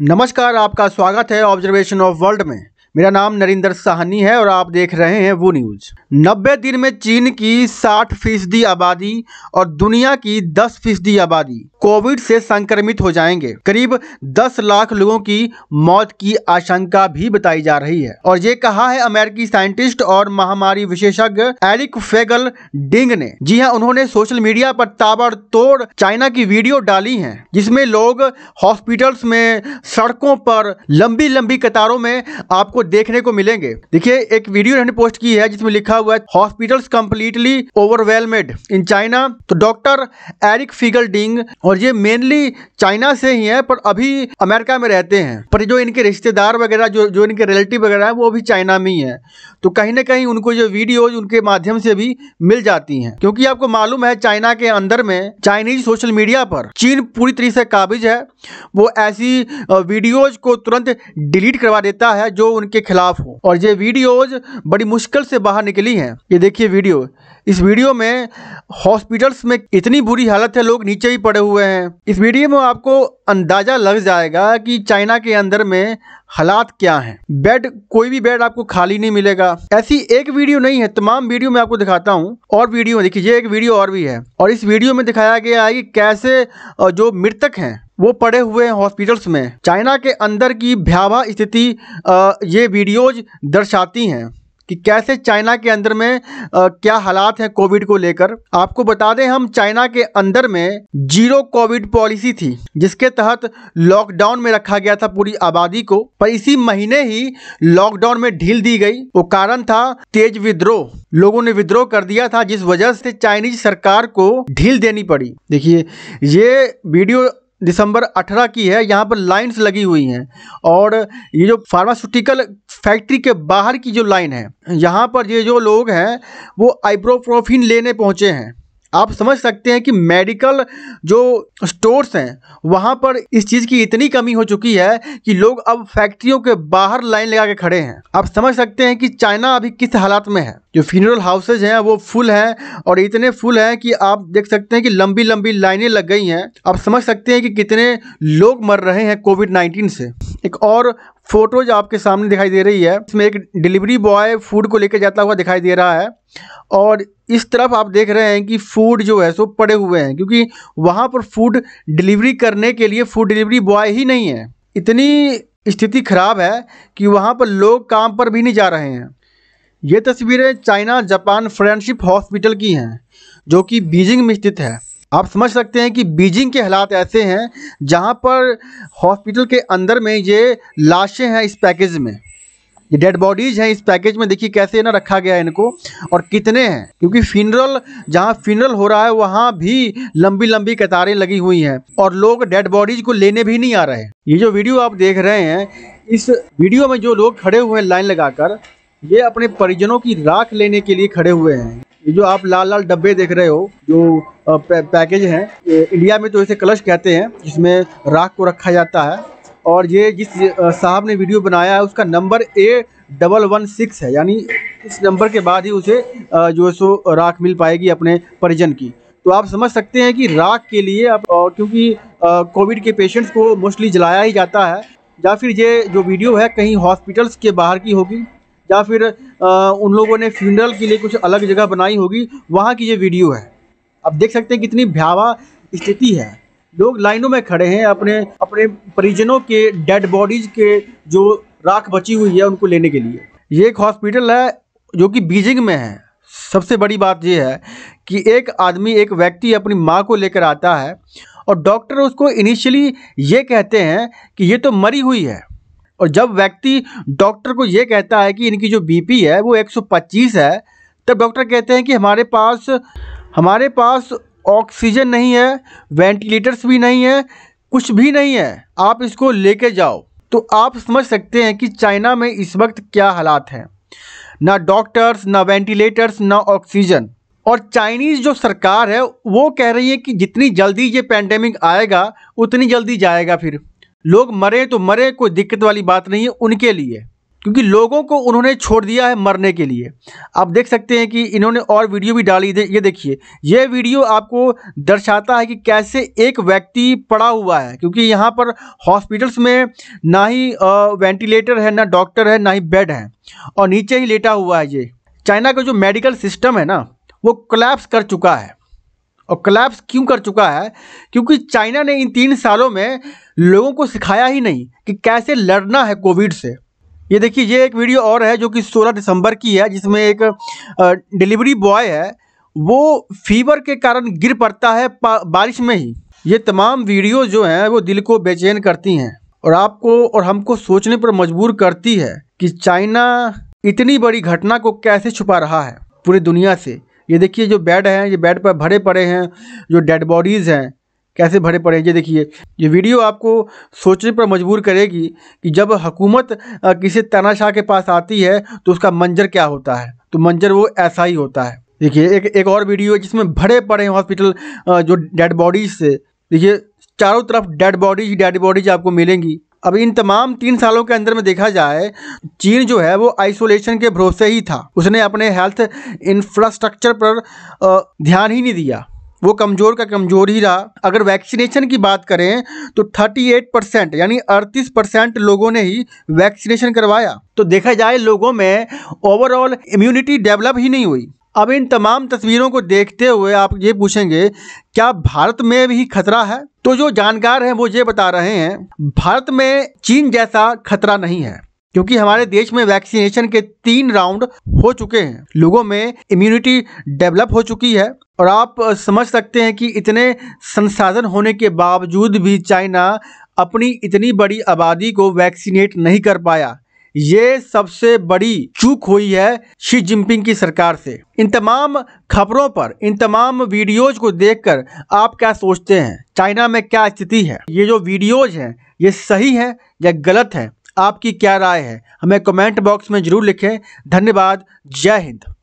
नमस्कार आपका स्वागत है ऑब्जर्वेशन ऑफ वर्ल्ड में मेरा नाम नरेंद्र साहनी है और आप देख रहे हैं वो न्यूज़ नब्बे दिन में चीन की साठ फीसदी आबादी और दुनिया की दस फीसदी आबादी कोविड से संक्रमित हो जाएंगे करीब दस लाख लोगों की मौत की आशंका भी बताई जा रही है और ये कहा है अमेरिकी साइंटिस्ट और महामारी विशेषज्ञ एरिक फेगल डिंग ने जी हाँ उन्होंने सोशल मीडिया पर ताबड़तोड़ चाइना की वीडियो डाली है जिसमे लोग हॉस्पिटल्स में सड़कों पर लंबी लंबी कतारों में आपको आपको देखने को मिलेंगे देखिए एक वीडियो इन्होंने पोस्ट की है जिसमें लिखा हुआ है hospitals completely overwhelmed in China तो डॉक्टर एरिक फिगल डिंग और ये मेनली चाइना से ही है पर अभी अमेरिका में रहते हैं पर जो इनके रिश्तेदार वगैरह जो जो इनके रिलेटिव वगैरह है वो भी चाइना में ही है तो कहीं ना कहीं उनको जो वीडियो उनके माध्यम से भी मिल जाती है क्योंकि आपको मालूम है चाइना के अंदर में चाइनीज सोशल मीडिया पर चीन पूरी तरह से काबिज है वो ऐसी वीडियोज को तुरंत डिलीट करवा देता है जो उनके उनके खिलाफ हूँ और ये वीडियोज बड़ी मुश्किल से बाहर निकली हैं ये देखिए वीडियो इस वीडियो में हॉस्पिटल्स में इतनी बुरी हालत है लोग नीचे ही पड़े हुए हैं इस वीडियो में आपको अंदाज़ा लग जाएगा कि चाइना के अंदर में हालात क्या हैं बेड कोई भी बेड आपको खाली नहीं मिलेगा ऐसी एक वीडियो नहीं है तमाम वीडियो मैं आपको दिखाता हूँ और वीडियो देखिए ये एक वीडियो और भी है और इस वीडियो में दिखाया गया है कि कैसे जो मृतक हैं वो पड़े हुए हैं हॉस्पिटल्स में चाइना के अंदर की भयावह स्थिति ये वीडियोज दर्शाती हैं कि कैसे चाइना के अंदर में आ, क्या हालात हैं कोविड को लेकर आपको बता दें हम चाइना के अंदर में जीरो कोविड पॉलिसी थी जिसके तहत लॉकडाउन में रखा गया था पूरी आबादी को पर इसी महीने ही लॉकडाउन में ढील दी गई वो कारण था तेज विद्रोह लोगों ने विद्रोह कर दिया था जिस वजह से चाइनीज सरकार को ढील देनी पड़ी देखिए ये वीडियो दिसंबर 18 की है यहाँ पर लाइंस लगी हुई हैं और ये जो फार्मास्यूटिकल फैक्ट्री के बाहर की जो लाइन है यहाँ पर ये जो लोग हैं वो आइब्रोप्रोफिन लेने पहुँचे हैं आप समझ सकते हैं कि मेडिकल जो स्टोर्स हैं वहाँ पर इस चीज़ की इतनी कमी हो चुकी है कि लोग अब फैक्ट्रियों के बाहर लाइन लगा के खड़े हैं आप समझ सकते हैं कि चाइना अभी किस हालात में है जो फ्यूनरल हाउसेज हैं वो फुल हैं और इतने फुल हैं कि आप देख सकते हैं कि लंबी लंबी लाइनें लग गई हैं आप समझ सकते हैं कि कितने लोग मर रहे हैं कोविड नाइन्टीन से एक और फोटोज आपके सामने दिखाई दे रही है इसमें एक डिलीवरी बॉय फूड को लेकर जाता हुआ दिखाई दे रहा है और इस तरफ आप देख रहे हैं कि फूड जो है सो पड़े हुए हैं क्योंकि वहाँ पर फूड डिलीवरी करने के लिए फूड डिलीवरी बॉय ही नहीं है इतनी स्थिति खराब है कि वहाँ पर लोग काम पर भी नहीं जा रहे हैं ये तस्वीरें चाइना जापान फ्रेंडशिप हॉस्पिटल की हैं जो कि बीजिंग में स्थित है आप समझ सकते हैं कि बीजिंग के हालात ऐसे हैं जहां पर हॉस्पिटल के अंदर में ये लाशें हैं इस पैकेज में ये डेड बॉडीज हैं इस पैकेज में देखिए कैसे ना रखा गया है इनको और कितने हैं क्योंकि फिनरल जहां फिनरल हो रहा है वहां भी लंबी लंबी कतारें लगी हुई हैं और लोग डेड बॉडीज को लेने भी नहीं आ रहे ये जो वीडियो आप देख रहे हैं इस वीडियो में जो लोग खड़े हुए हैं लाइन लगाकर ये अपने परिजनों की राख लेने के लिए खड़े हुए हैं ये जो आप लाल लाल डब्बे देख रहे हो जो पै, पैकेज हैं इंडिया में तो इसे कलश कहते हैं जिसमें राख को रखा जाता है और ये जिस साहब ने वीडियो बनाया है उसका number A double one six है यानी इस नंबर के बाद ही उसे जो है सो राख मिल पाएगी अपने परिजन की तो आप समझ सकते हैं कि राख के लिए अब क्योंकि कोविड के पेशेंट्स को मोस्टली जलाया ही जाता है या फिर ये जो वीडियो है कहीं हॉस्पिटल्स के बाहर की होगी या फिर आ, उन लोगों ने फ्यूनरल के लिए कुछ अलग जगह बनाई होगी वहाँ की ये वीडियो है आप देख सकते हैं कितनी भयावह स्थिति है लोग लाइनों में खड़े हैं अपने अपने परिजनों के डेड बॉडीज के जो राख बची हुई है उनको लेने के लिए ये एक हॉस्पिटल है जो कि बीजिंग में है सबसे बड़ी बात यह है कि एक आदमी एक व्यक्ति अपनी माँ को लेकर आता है और डॉक्टर उसको इनिशियली ये कहते हैं कि ये तो मरी हुई है और जब व्यक्ति डॉक्टर को ये कहता है कि इनकी जो बीपी है वो 125 है तब डॉक्टर कहते हैं कि हमारे पास हमारे पास ऑक्सीजन नहीं है वेंटिलेटर्स भी नहीं है कुछ भी नहीं है आप इसको लेके जाओ तो आप समझ सकते हैं कि चाइना में इस वक्त क्या हालात हैं ना डॉक्टर्स ना वेंटिलेटर्स ना ऑक्सीजन और चाइनीज़ जो सरकार है वो कह रही है कि जितनी जल्दी ये पैंडेमिक आएगा उतनी जल्दी जाएगा फिर लोग मरे तो मरे कोई दिक्कत वाली बात नहीं है उनके लिए क्योंकि लोगों को उन्होंने छोड़ दिया है मरने के लिए आप देख सकते हैं कि इन्होंने और वीडियो भी डाली दे, ये देखिए ये वीडियो आपको दर्शाता है कि कैसे एक व्यक्ति पड़ा हुआ है क्योंकि यहाँ पर हॉस्पिटल्स में ना ही वेंटिलेटर है ना डॉक्टर है ना ही बेड है और नीचे ही लेटा हुआ है ये चाइना का जो मेडिकल सिस्टम है ना वो कोलैप्स कर चुका है और कलेप्स क्यों कर चुका है क्योंकि चाइना ने इन तीन सालों में लोगों को सिखाया ही नहीं कि कैसे लड़ना है कोविड से ये देखिए ये एक वीडियो और है जो कि 16 दिसंबर की है जिसमें एक डिलीवरी बॉय है वो फीवर के कारण गिर पड़ता है बारिश में ही ये तमाम वीडियो जो हैं वो दिल को बेचैन करती हैं और आपको और हमको सोचने पर मजबूर करती है कि चाइना इतनी बड़ी घटना को कैसे छुपा रहा है पूरी दुनिया से ये देखिए जो बेड हैं ये बेड पर भरे पड़े हैं जो डेड बॉडीज़ हैं कैसे भरे पड़े हैं ये देखिए ये वीडियो आपको सोचने पर मजबूर करेगी कि जब हुकूमत किसी तानाशाह के पास आती है तो उसका मंजर क्या होता है तो मंजर वो ऐसा ही होता है देखिए एक एक और वीडियो है जिसमें भरे पड़े हैं हॉस्पिटल जो डेड बॉडीज से देखिए चारों तरफ डेड बॉडीज डेड बॉडीज आपको मिलेंगी अब इन तमाम तीन सालों के अंदर में देखा जाए चीन जो है वो आइसोलेशन के भरोसे ही था उसने अपने हेल्थ इंफ्रास्ट्रक्चर पर ध्यान ही नहीं दिया वो कमज़ोर का कमज़ोर ही रहा अगर वैक्सीनेशन की बात करें तो 38 परसेंट यानी 38 परसेंट लोगों ने ही वैक्सीनेशन करवाया तो देखा जाए लोगों में ओवरऑल इम्यूनिटी डेवलप ही नहीं हुई अब इन तमाम तस्वीरों को देखते हुए आप ये पूछेंगे क्या भारत में भी खतरा है तो जो जानकार हैं वो ये बता रहे हैं भारत में चीन जैसा खतरा नहीं है क्योंकि हमारे देश में वैक्सीनेशन के तीन राउंड हो चुके हैं लोगों में इम्यूनिटी डेवलप हो चुकी है और आप समझ सकते हैं कि इतने संसाधन होने के बावजूद भी चाइना अपनी इतनी बड़ी आबादी को वैक्सीनेट नहीं कर पाया ये सबसे बड़ी चूक हुई है शी जिनपिंग की सरकार से इन तमाम खबरों पर इन तमाम वीडियोज को देखकर आप क्या सोचते हैं चाइना में क्या स्थिति है ये जो वीडियोज हैं ये सही है या गलत है आपकी क्या राय है हमें कमेंट बॉक्स में ज़रूर लिखें धन्यवाद जय हिंद